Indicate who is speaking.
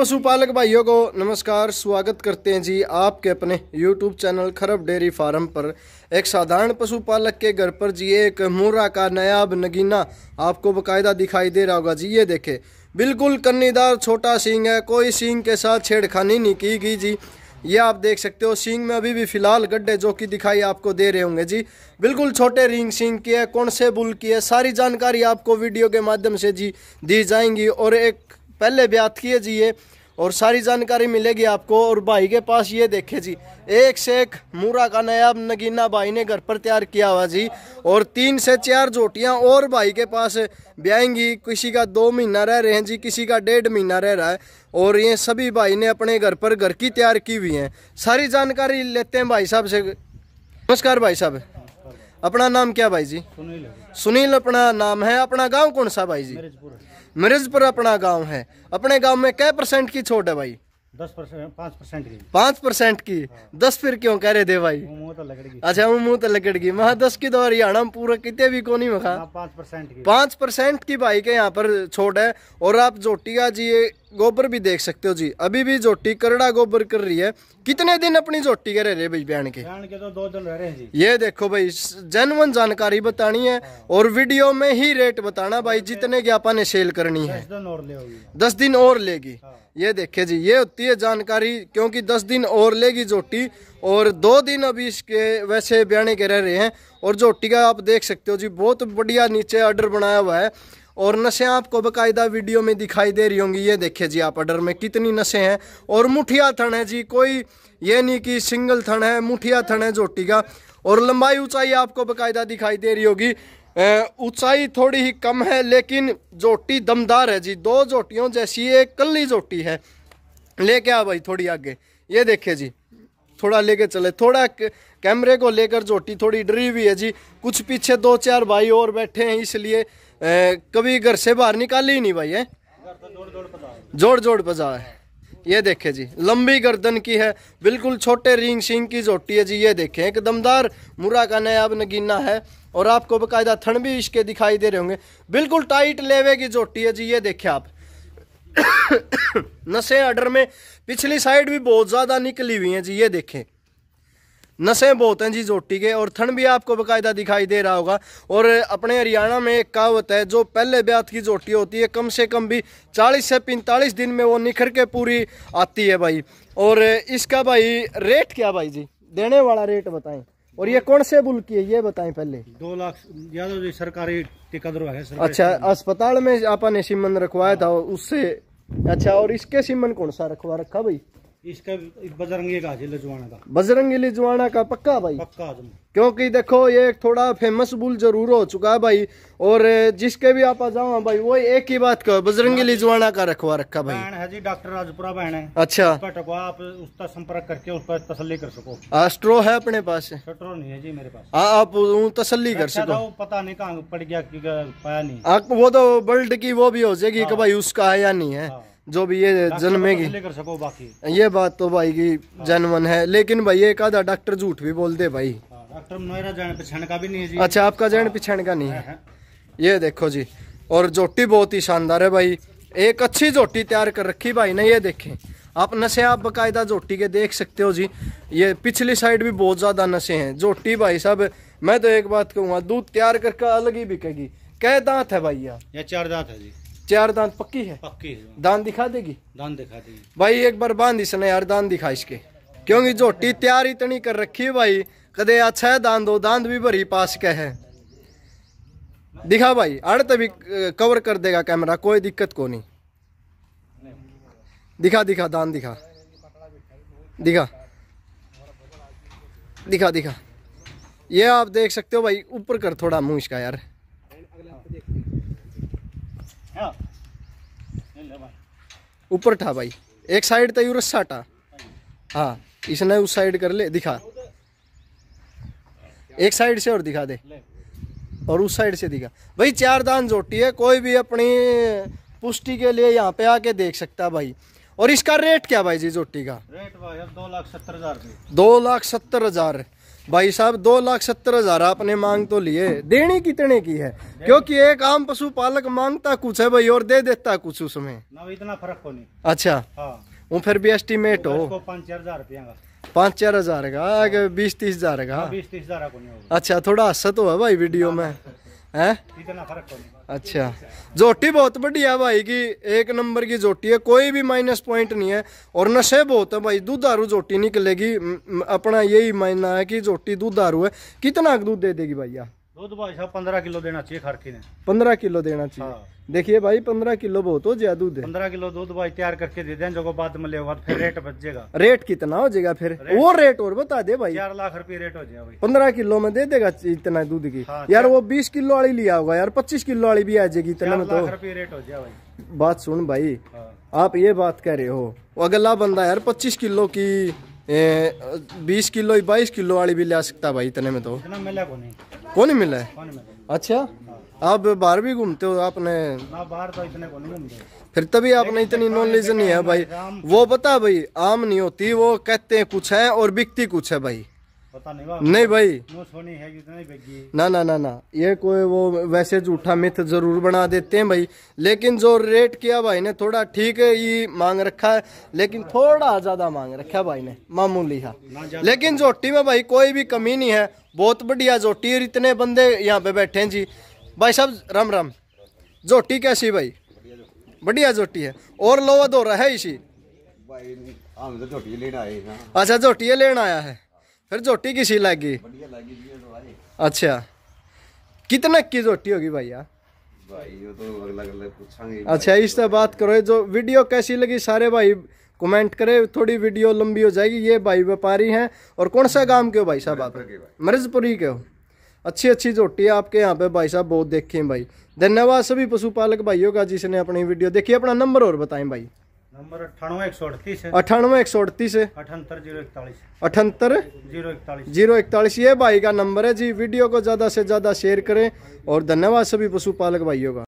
Speaker 1: पशुपालक भाइयों को नमस्कार स्वागत करते हैं जी आपके अपने YouTube channel Kharab dairy farm पर एक साधारण पशुपालक के घर पर जी एक मोरा का नयाब नगीना आपको बकायदा दिखाई दे रहा होगा जी ये देखे बिल्कुल कन्नीदार छोटा सींग है कोई सींग के साथ छेड़खानी नहीं की गई जी ये आप देख सकते हो सींग में अभी भी फिलहाल गड्ढे जो कि दिखाई आपको दे रहे होंगे जी बिल्कुल छोटे रिंग सींग की है कौन से बुल की है सारी जानकारी आपको वीडियो के माध्यम से जी दी जाएंगी और एक पहले ब्यात किए जी ये और सारी जानकारी मिलेगी आपको और भाई के पास ये देखे जी एक से एक मूरा का नया नगीना भाई ने घर पर तैयार किया हुआ जी और तीन से चार जोटियाँ और भाई के पास ब्याएंगी किसी का दो महीना रह रहे हैं जी किसी का डेढ़ महीना रह रहा है और ये सभी भाई ने अपने घर पर घर की तैयार की हुई हैं सारी जानकारी लेते हैं भाई साहब से नमस्कार भाई साहब अपना नाम क्या भाई जी सुनील सुनील अपना नाम है अपना गांव कौन सा भाई जी मिर्जपुर अपना गांव है अपने गांव में क्या परसेंट की छोट है भाई
Speaker 2: परसेंट
Speaker 1: पाँच परसेंट की हाँ। दस फिर क्यों कह रहे थे भाई तो अच्छा वो मुँह तो लकड़ गई महा दस की दो तो हरियाणा पूरा कितने भी को नहीं मखा हाँ, पाँच परसेंट की पाँच परसेंट की भाई के यहाँ पर छोट है और आप जोटी का जी ये गोबर भी देख सकते हो जी अभी भी जोटी करड़ा गोबर कर रही है कितने दिन अपनी जोटी के रह रहे भाई बहन के
Speaker 2: के तो दो दिन रह रहे हैं जी
Speaker 1: ये देखो भाई जेनवन जानकारी बतानी है हाँ। और वीडियो में ही रेट बताना भाई जितने की आपा ने सेल करनी है दस दिन और लेगी ये देखिए जी ये होती है जानकारी क्योंकि दस दिन और लेगी जोटी और दो दिन अभी इसके वैसे ब्याने के रह रहे हैं और जोटी का आप देख सकते हो जी बहुत बढ़िया नीचे अर्डर बनाया हुआ है और नशे आपको बकायदा वीडियो में दिखाई दे रही होंगी ये देखिए जी आप अर्डर में कितनी नशे हैं और मुठिया थन है जी कोई ये नहीं कि सिंगल थन है मुठिया थन है जोटी का और लंबाई ऊंचाई आपको बकायदा दिखाई दे रही होगी ऊंचाई थोड़ी ही कम है लेकिन जोटी दमदार है जी दो जोटियों जैसी एक कल्ली जोटी है लेके आ भाई थोड़ी आगे ये देखे जी थोड़ा लेके चले थोड़ा कैमरे को लेकर जोटी थोड़ी डरी हुई है जी कुछ पीछे दो चार भाई और बैठे हैं इसलिए कभी घर से बाहर निकाली ही नहीं भाई है जोड़ जोड़ पजा है ये देखे जी लंबी गर्दन की है बिल्कुल छोटे रिंग सिंग की जोटी है जी ये देखें एक दमदार मुरा का नयाब नगीना है और आपको बकायदा थन भी इसके दिखाई दे रहे होंगे बिल्कुल टाइट लेवे की जोटी है जी ये देखे आप नशे आर्डर में पिछली साइड भी बहुत ज़्यादा निकली हुई है जी ये देखें नशे बहुत हैं जी जोटी के और थन भी आपको बकायदा दिखाई दे रहा होगा और अपने हरियाणा में एक कहावत है जो पहले ब्यात की जोटी होती है कम से कम भी 40 से 45 दिन में वो निखर के पूरी आती है भाई और इसका भाई रेट क्या भाई जी देने वाला रेट बताएं और ये कौन से बुल की है ये बताएं पहले दो लाख सरकारी टिकादुर है अच्छा अस्पताल में आपने सिमन रखवाया था उससे अच्छा और इसके सिमन कौन सा रखवा रखा भाई
Speaker 2: इसका बजरंगी का का
Speaker 1: बजरंगी का पक्का भाई पक्का क्योंकि देखो ये थोड़ा फेमस बुल जरूर हो चुका है भाई और जिसके भी आप आ जाओ भाई वो एक ही बात कहो बजरंगी लिजवाना का रखवा रखा भाई है जी
Speaker 2: डॉक्टर राजपुरा बहन है अच्छा आप उसका संपर्क करके उस पर तसली कर सको
Speaker 1: स्ट्रो है अपने
Speaker 2: पास स्ट्रो नहीं है जी मेरे पास
Speaker 1: आप तसली कर अच्छा सको तो
Speaker 2: पता नहीं कहाँ पड़ गया
Speaker 1: पाया नहीं वो तो वर्ल्ड की वो भी हो जाएगी हाँ। भाई उसका है या नहीं है हाँ। जो भी ये जन्मेगी लेकर सको बाकी ये बात तो भाई की हाँ। जनमन है लेकिन भाई एक आधा डॉक्टर झूठ भी बोल दे भाई हाँ,
Speaker 2: डॉक्टर मेरा का भी नहीं है जी अच्छा आपका जैन
Speaker 1: हाँ। पिछड़ का नहीं है ये देखो जी और जोटी बहुत ही शानदार है भाई एक अच्छी जोटी तैयार कर रखी भाई ने ये देखें आप नशे आप बकायदा जोटी के देख सकते हो जी ये पिछली साइड भी बहुत ज़्यादा नशे हैं जोटी भाई साहब मैं तो एक बात कहूँगा दूध तैयार करके अलग ही बिकेगी कह दांत है भाई यार चार दांत है जी चार दांत पक्की है पक्की है दांत दिखा देगी दांत दिखा देगी भाई एक बार बांध इसने यार दांत दिखा इसके क्योंकि झोटी तैयार इतनी कर रखी है भाई कदे अच्छा दांत दो दांत भी भरी पास के है दिखा भाई अड़ तभी कवर कर देगा कैमरा कोई दिक्कत को नहीं दिखा दिखा दान दिखा दिखा दिखा दिखा ये आप देख सकते हो भाई ऊपर कर थोड़ा मुंह इसका यार ऊपर था भाई एक साइड था रस्सा था हाँ इसने उस साइड कर ले दिखा एक साइड से और दिखा दे और उस साइड से दिखा भाई चार दान जोटी है कोई भी अपनी पुष्टि के लिए यहाँ पे आके देख सकता भाई और इसका रेट क्या भाई जी जोटी का रेट भाई दो लाख सत्तर हजार दो लाख सत्तर हजार भाई साहब दो लाख सत्तर हजार आपने मांग तो लिए देनी कितने की है क्योंकि एक आम पशुपालक मांगता कुछ है भाई और दे देता कुछ उसमें
Speaker 2: इतना फर्क नहीं
Speaker 1: अच्छा हाँ। वो फिर भी एस्टिमेट हो पाँच चार हजार पाँच चार हजार का बीस तीस हजार का हाँ, बीस तीस हजार अच्छा थोड़ा हसत हो है भाई वीडियो में है अच्छा जोटी बहुत बढ़िया भाई की एक नंबर की जोटी है कोई भी माइनस पॉइंट नहीं है और नशे बहुत है भाई दूध दारू जोटी निकलेगी अपना यही मायना है कि जोटी दूध दारू है कितना दूध दे देगी भैया
Speaker 2: दूध भाई साहब पंद्रह किलो देना चाहिए ने
Speaker 1: पंद्रह किलो देना चाहिए हाँ। देखिए भाई पंद्रह किलो बहुत हो जाए दूध
Speaker 2: पंद्रह किलो दूध भाई तैयार करके दे दें जो बाद में लेगा फिर रेट बचेगा
Speaker 1: रेट कितना हो जाएगा फिर वो रेट और बता दे भाई चार
Speaker 2: लाख रुपये रेट हो जाएगा
Speaker 1: पंद्रह किलो में दे देगा इतना दूध की हाँ, यार वो बीस किलो वाली लिया होगा यार पच्चीस किलो वाली भी आ जाएगी इतना रेट हो जाए बात सुन भाई आप ये बात कर रहे हो अगला बंदा यार पच्चीस किलो की बीस किलो बाईस किलो वाली भी ले सकता भाई इतने में तो इतना नहीं कौन मिला है अच्छा आप बाहर भी घूमते हो आपने
Speaker 2: बाहर तो इतने को नहीं
Speaker 1: फिर तभी आपने इतनी नॉलेज नहीं है भाई वो बता भाई आम नहीं होती वो कहते हैं कुछ है और बिकती कुछ है भाई
Speaker 2: पता नहीं नहीं भाई
Speaker 1: ना ना ना ना ये कोई वो वैसे झूठा मिथ जरूर बना देते हैं भाई लेकिन जो रेट किया भाई ने थोड़ा ठीक है ये मांग रखा है लेकिन थोड़ा ज्यादा मांग रखा भाई ने मामूली है लेकिन जोटी में भाई कोई भी कमी नहीं है बहुत बढ़िया जोटी और इतने बंदे यहाँ पे बैठे हैं जी भाई साहब राम राम जोटी कैसी भाई बढ़िया जोटी है और लोवा दो रहा है इसी जोटी तो लेना अच्छा जोटिया लेना आया है फिर झोटी किसी लागी तो अच्छा कितने की जोटी होगी भैया तो अच्छा अच्छा इससे बात करो जो वीडियो कैसी लगी सारे भाई कमेंट करे थोड़ी वीडियो लंबी हो जाएगी ये भाई व्यापारी हैं और कौन सा गांव के हो भाई साहब आप मरजपुरी के हो अच्छी अच्छी झोटी आपके यहाँ पे भाई साहब बहुत देखी हैं भाई धन्यवाद सभी पशुपालक भाइयों का जिसने अपनी वीडियो देखी अपना नंबर और बताएं भाई
Speaker 2: नंबर अठानवे एक सौ अड़तीस है अठानवे एक सौ अड़तीस है अठहत्तर जीरो इकतालीस अठहत्तर जीरो इकतालीस जीरो
Speaker 1: इकतालीस ये भाई का नंबर है जी वीडियो को ज़्यादा से ज़्यादा शेयर करें और धन्यवाद सभी पशुपालक भाइयों का